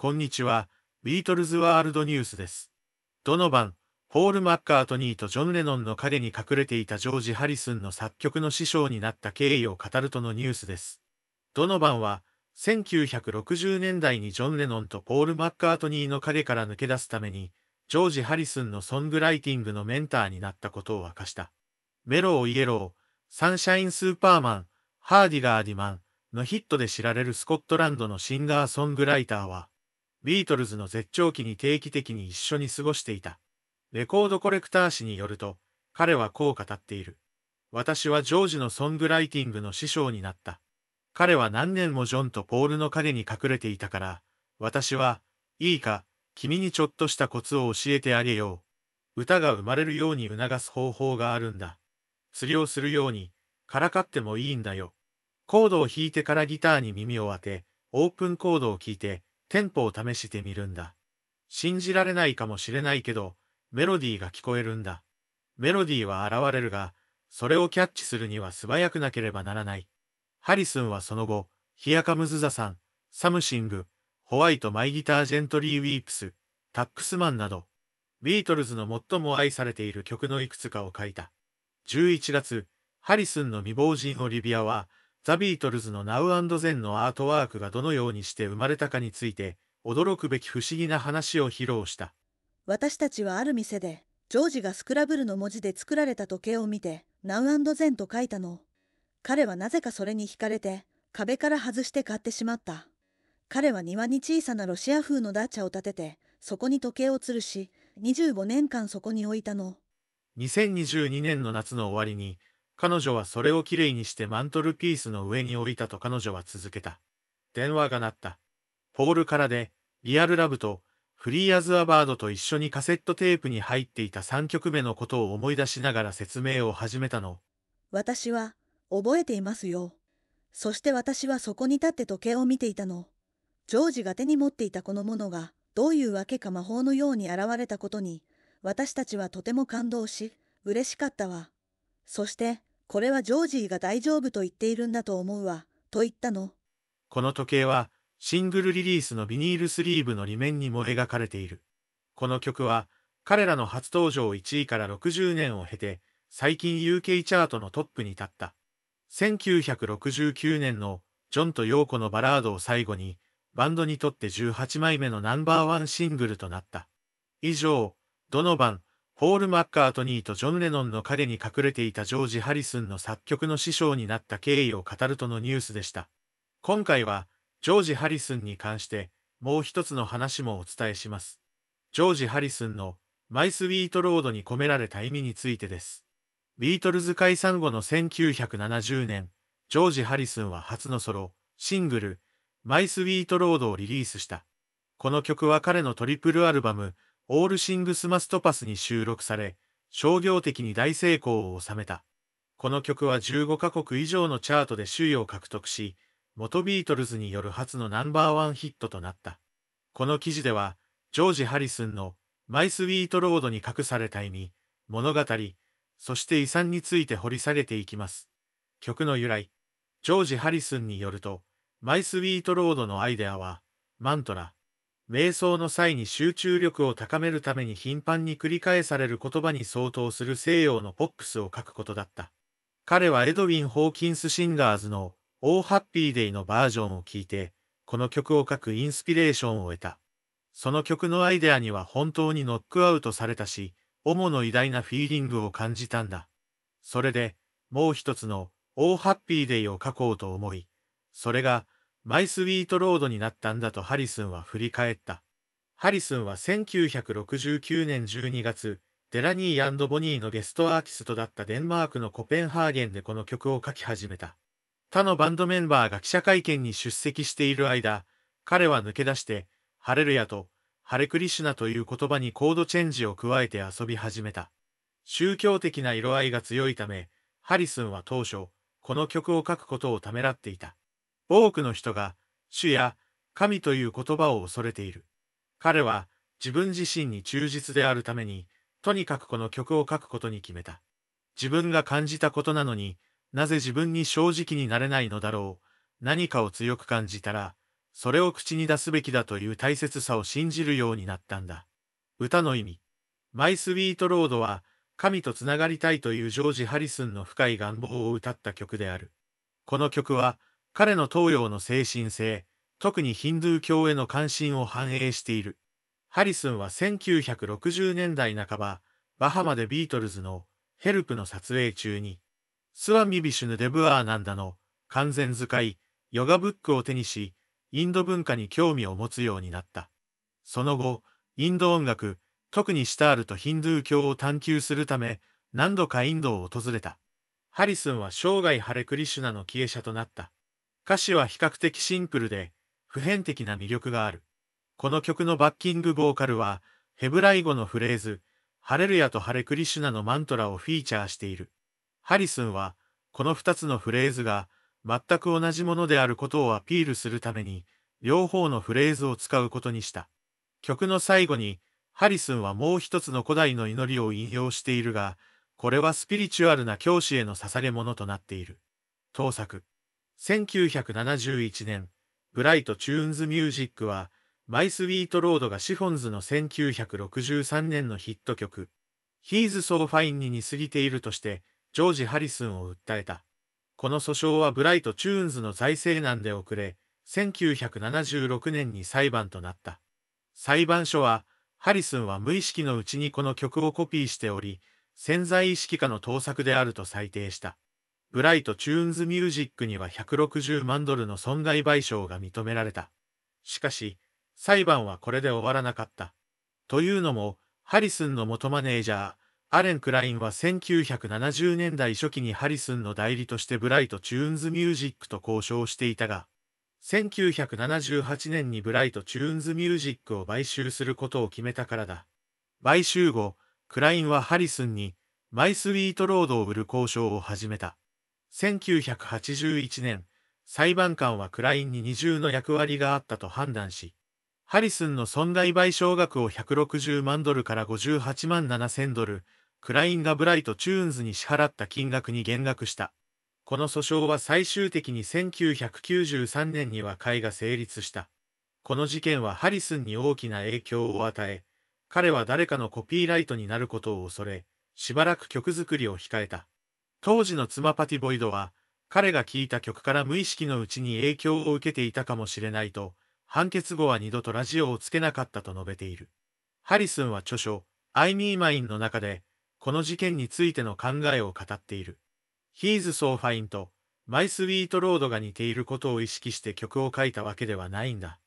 こんにちは、ビートルズワールドニュースです。ドノバン、ポール・マッカートニーとジョン・レノンの彼に隠れていたジョージ・ハリスンの作曲の師匠になった経緯を語るとのニュースです。ドノバンは、1960年代にジョン・レノンとポール・マッカートニーの影から抜け出すために、ジョージ・ハリスンのソングライティングのメンターになったことを明かした。メロー・イエロー、サンシャイン・スーパーマン、ハーディガー・ディマンのヒットで知られるスコットランドのシンガー・ソングライターは、ビートルズの絶頂期に定期的に一緒に過ごしていた。レコードコレクター誌によると、彼はこう語っている。私はジョージのソングライティングの師匠になった。彼は何年もジョンとポールの影に隠れていたから、私は、いいか、君にちょっとしたコツを教えてあげよう。歌が生まれるように促す方法があるんだ。釣りをするように、からかってもいいんだよ。コードを弾いてからギターに耳を当て、オープンコードを聞いて、テンポを試してみるんだ。信じられないかもしれないけど、メロディーが聞こえるんだ。メロディーは現れるが、それをキャッチするには素早くなければならない。ハリスンはその後、ヒアカムズザさん、サムシング、ホワイトマイギタージェントリーウィープス、タックスマンなど、ビートルズの最も愛されている曲のいくつかを書いた。11月、ハリスンの未亡人オリビアは、ザ・ビートルズの Now Zen のアートワークがどのようにして生まれたかについて、驚くべき不思議な話を披露した。私たちはある店で、ジョージがスクラブルの文字で作られた時計を見て、Now Zen と書いたの。彼はなぜかそれに惹かれて、壁から外して買ってしまった。彼は庭に小さなロシア風のダーチャを建てて、そこに時計を吊るし、25年間そこに置いたの。2022年の夏の終わりに、彼女はそれをきれいにしてマントルピースの上に降りたと彼女は続けた。電話が鳴った。ポールからで、リアルラブと、フリーアズアバードと一緒にカセットテープに入っていた3曲目のことを思い出しながら説明を始めたの。私は、覚えていますよ。そして私はそこに立って時計を見ていたの。ジョージが手に持っていたこのものが、どういうわけか魔法のように現れたことに、私たちはとても感動し、嬉しかったわ。そして、これはジョージーが大丈夫と言っているんだと思うわ、と言ったの。この時計は、シングルリリースのビニールスリーブの裏面にも描かれている。この曲は、彼らの初登場1位から60年を経て、最近 UK チャートのトップに立った。1969年のジョンとヨーコのバラードを最後に、バンドにとって18枚目のナンバーワンシングルとなった。以上、どのバポール・マッカートニーとジョン・レノンの影に隠れていたジョージ・ハリスンの作曲の師匠になった経緯を語るとのニュースでした。今回は、ジョージ・ハリスンに関して、もう一つの話もお伝えします。ジョージ・ハリスンの、マイスウィートロードに込められた意味についてです。ビートルズ解散後の1970年、ジョージ・ハリスンは初のソロ、シングル、マイスウィートロードをリリースした。この曲は彼のトリプルアルバム、オールシングス・マストパスに収録され、商業的に大成功を収めた。この曲は15カ国以上のチャートで首位を獲得し、元ビートルズによる初のナンバーワンヒットとなった。この記事では、ジョージ・ハリスンのマイスウィートロードに隠された意味、物語、そして遺産について掘り下げていきます。曲の由来、ジョージ・ハリスンによると、マイスウィートロードのアイデアは、マントラ、瞑想の際に集中力を高めるために頻繁に繰り返される言葉に相当する西洋のポックスを書くことだった。彼はエドウィン・ホーキンス・シンガーズの「オー・ハッピー・デイ」のバージョンを聴いて、この曲を書くインスピレーションを得た。その曲のアイデアには本当にノックアウトされたし、主の偉大なフィーリングを感じたんだ。それで、もう一つの、オーハッピーデイを書こうと思い、それが、マイスウィートロードになったんだとハリスンは振り返った。ハリスンは1969年12月、デラニーボニーのゲストアーティストだったデンマークのコペンハーゲンでこの曲を書き始めた。他のバンドメンバーが記者会見に出席している間、彼は抜け出して、ハレルヤと、ハレクリシュナという言葉にコードチェンジを加えて遊び始めた。宗教的な色合いが強いため、ハリスンは当初、この曲を書くことをためらっていた。多くの人が主や神という言葉を恐れている。彼は自分自身に忠実であるために、とにかくこの曲を書くことに決めた。自分が感じたことなのになぜ自分に正直になれないのだろう。何かを強く感じたら、それを口に出すべきだという大切さを信じるようになったんだ。歌の意味。マイスウィートロードは、神とつながりたいというジョージ・ハリスンの深い願望を歌った曲である。この曲は、彼の東洋の精神性、特にヒンドゥー教への関心を反映している。ハリスンは1960年代半ば、バハマでビートルズのヘルプの撮影中に、スワミビシュヌ・デブアーナンダの完全使い、ヨガブックを手にし、インド文化に興味を持つようになった。その後、インド音楽、特にシタールとヒンドゥー教を探求するため、何度かインドを訪れた。ハリスンは生涯ハレクリシュナの消え者となった。歌詞は比較的シンプルで、普遍的な魅力がある。この曲のバッキングボーカルは、ヘブライ語のフレーズ、ハレルヤとハレクリシュナのマントラをフィーチャーしている。ハリスンは、この2つのフレーズが、全く同じものであることをアピールするために、両方のフレーズを使うことにした。曲の最後に、ハリスンはもう一つの古代の祈りを引用しているが、これはスピリチュアルな教師への捧げ物となっている。盗作。1971年、ブライト・チューンズ・ミュージックは、マイスウィート・ロードがシフォンズの1963年のヒット曲、He's So Fine に似すぎているとして、ジョージ・ハリスンを訴えた。この訴訟はブライト・チューンズの財政難で遅れ、1976年に裁判となった。裁判所は、ハリスンは無意識のうちにこの曲をコピーしており、潜在意識下の盗作であると裁定した。ブライト・チューンズ・ミュージックには160万ドルの損害賠償が認められた。しかし、裁判はこれで終わらなかった。というのも、ハリスンの元マネージャー、アレン・クラインは1970年代初期にハリスンの代理としてブライト・チューンズ・ミュージックと交渉していたが、1978年にブライト・チューンズ・ミュージックを買収することを決めたからだ。買収後、クラインはハリスンに、マイスウィートロードを売る交渉を始めた。1981年、裁判官はクラインに二重の役割があったと判断し、ハリスンの損害賠償額を160万ドルから58万7千ドル、クラインがブライト・チューンズに支払った金額に減額した。この訴訟は最終的に1993年には会が成立した。この事件はハリスンに大きな影響を与え、彼は誰かのコピーライトになることを恐れ、しばらく曲作りを控えた。当時の妻パティボイドは、彼が聴いた曲から無意識のうちに影響を受けていたかもしれないと、判決後は二度とラジオをつけなかったと述べている。ハリスンは著書、アイ・ミー・マインの中で、この事件についての考えを語っている。ヒーズ・ソー・ファインとマイ・スウィート・ロードが似ていることを意識して曲を書いたわけではないんだ。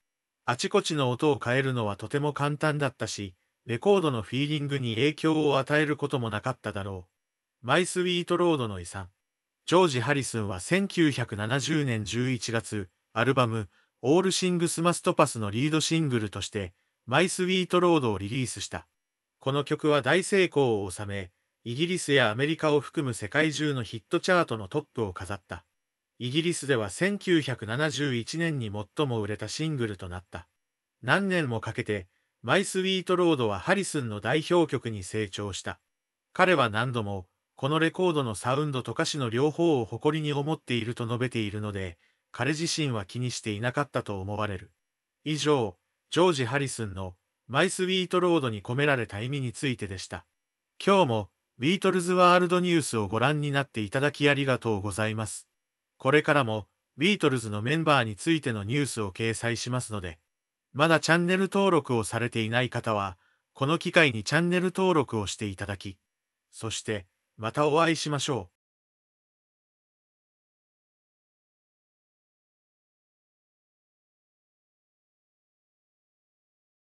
あちこちの音を変えるのはとても簡単だったし、レコードのフィーリングに影響を与えることもなかっただろう。マイスウィートロードの遺産。ジョージ・ハリスンは1970年11月、アルバム、オールシングス・マストパスのリードシングルとして、マイスウィートロードをリリースした。この曲は大成功を収め、イギリスやアメリカを含む世界中のヒットチャートのトップを飾った。イギリスでは1971年に最も売れたシングルとなった。何年もかけて、マイスウィートロードはハリスンの代表曲に成長した。彼は何度も、このレコードのサウンドと歌詞の両方を誇りに思っていると述べているので、彼自身は気にしていなかったと思われる。以上、ジョージ・ハリスンのマイスウィートロードに込められた意味についてでした。今日もビートルズワールドニュースをご覧になっていただきありがとうございます。これからもビートルズのメンバーについてのニュースを掲載しますので、まだチャンネル登録をされていない方は、この機会にチャンネル登録をしていただき、そして、またお会いしましょう。